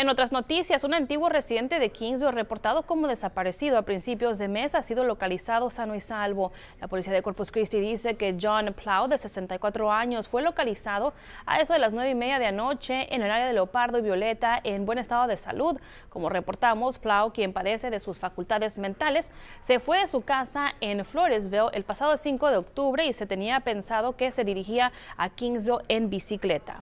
En otras noticias, un antiguo residente de Kingsville reportado como desaparecido a principios de mes ha sido localizado sano y salvo. La policía de Corpus Christi dice que John Plow, de 64 años, fue localizado a eso de las 9 y media de anoche en el área de Leopardo y Violeta en buen estado de salud. Como reportamos, Plow, quien padece de sus facultades mentales, se fue de su casa en Floresville el pasado 5 de octubre y se tenía pensado que se dirigía a Kingsville en bicicleta.